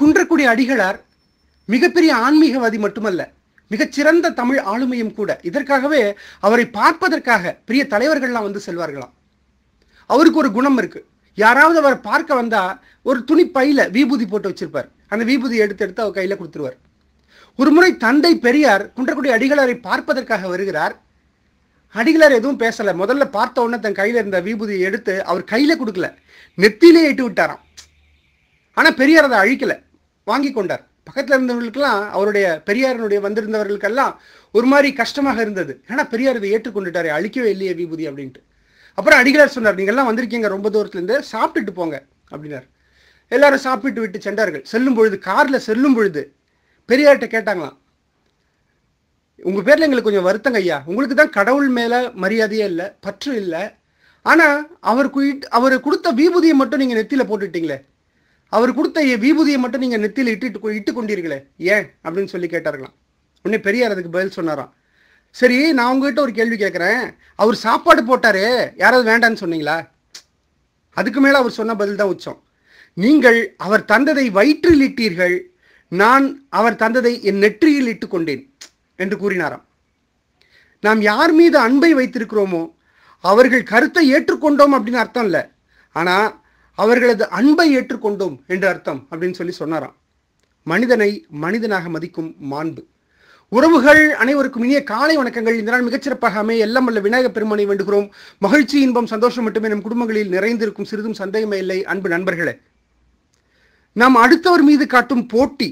குன்றக்குடி அடிகளார் மிகப்பெரிய ஆன்மீகவாதி மட்டுமல்ல மிகச்சிறந்த தமிழ் ஆளுமையும் கூட இதற்காகவே அவரை பார்ப்பதற்காக பெரிய தலைவர்கள்லாம் வந்து செல்வார்களாம் அவருக்கு ஒரு குணம் இருக்கு யாராவது அவர் பார்க்க வந்தா ஒரு துணி பையில விபூதி போட்டு வச்சிருப்பார் அந்த விபூதி எடுத்து எடுத்து அவர் கையில கொடுத்துருவார் ஒரு முறை தந்தை பெரியார் குன்றக்குடி அடிகளாரை பார்ப்பதற்காக வருகிறார் அடிகளார் எதுவும் பேசல முதல்ல பார்த்த உடனே தன் கையில இருந்த விபூதியை எடுத்து அவர் கையில கொடுக்கல நெத்திலே இட்டு விட்டாராம் ஆனால் பெரியார் அதை அழிக்கலை வாங்கி கொண்டார் பக்கத்தில் இருந்தவர்களுக்கெல்லாம் அவருடைய பெரியாரனுடைய வந்திருந்தவர்களுக்கெல்லாம் ஒரு மாதிரி கஷ்டமாக இருந்தது ஏன்னா பெரியார் இதை ஏற்றுக்கொண்டுட்டார் அழிக்கவே இல்லையே விபூதி அப்படின்ட்டு அப்புறம் அடிகளார் சொன்னார் நீங்கள்லாம் வந்திருக்கீங்க ரொம்ப தூரத்துலேருந்து சாப்பிட்டுட்டு போங்க அப்படின்னார் எல்லாரும் சாப்பிட்டு விட்டு சென்றார்கள் செல்லும் பொழுது காரில் செல்லும் பொழுது பெரியார்கிட்ட கேட்டாங்களாம் உங்கள் பேரில் எங்களுக்கு கொஞ்சம் வருத்தங்க ஐயா உங்களுக்கு தான் கடவுள் மேலே மரியாதையே இல்லை பற்று இல்லை ஆனால் அவர் அவர் கொடுத்த விபூதியை மட்டும் நீங்கள் நெத்தியில் போட்டுட்டீங்களே அவர் கொடுத்த விபூதியை மட்டும் நீங்கள் நெத்தியில் இட்டு இட்டு கொண்டீர்களே ஏன் அப்படின்னு சொல்லி கேட்டார்களாம் உடனே பெரியார் அதுக்கு பதில் சொன்னாராம் சரி நான் உங்ககிட்ட ஒரு கேள்வி கேட்குறேன் அவர் சாப்பாடு போட்டாரே யாராவது வேண்டான்னு சொன்னீங்களா அதுக்கு மேலே அவர் சொன்ன பதில் தான் உச்சம் நீங்கள் அவர் தந்ததை வயிற்றில் இட்டீர்கள் நான் அவர் தந்ததை என் நெற்றியில் இட்டு கொண்டேன் என்று கூறினாராம் நாம் யார் மீது அன்பை வைத்திருக்கிறோமோ அவர்கள் கருத்தை ஏற்றுக்கொண்டோம் அப்படின்னு அர்த்தம் இல்லை ஆனால் அவர்களது அன்பை ஏற்றுக்கொண்டோம் என்று அர்த்தம் அப்படின்னு சொல்லி சொன்னாராம் மனிதனை மனிதனாக மதிக்கும் மாண்பு உறவுகள் அனைவருக்கும் இனிய காலை வணக்கங்கள் இந்த நாள் மிகச்சிறப்பாக அமைய எல்லாம் வல்ல விநாயக பெருமானை வேண்டுகிறோம் மகிழ்ச்சி இன்பம் சந்தோஷம் மட்டுமே நம் குடும்பங்களில் நிறைந்திருக்கும் சிறிதும் சந்தேகமே இல்லை அன்பு நண்பர்களே நாம் அடுத்தவர் மீது காட்டும் போட்டி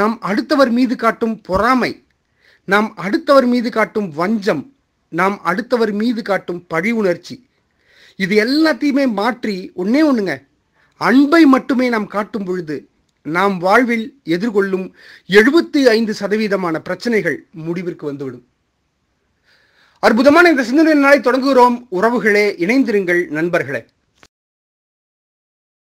நாம் அடுத்தவர் மீது காட்டும் பொறாமை நாம் அடுத்தவர் மீது காட்டும் வஞ்சம் நாம் அடுத்தவர் மீது காட்டும் பழி உணர்ச்சி இது எல்லாத்தையுமே மாற்றி ஒன்னே ஒன்றுங்க அன்பை மட்டுமே நாம் காட்டும் பொழுது நாம் வாழ்வில் எதிர்கொள்ளும் எழுபத்தி ஐந்து சதவீதமான பிரச்சனைகள் முடிவிற்கு வந்துவிடும் அற்புதமான இந்த சிந்தனை நாளை தொடங்குகிறோம் உறவுகளே இணைந்திருங்கள் நண்பர்களே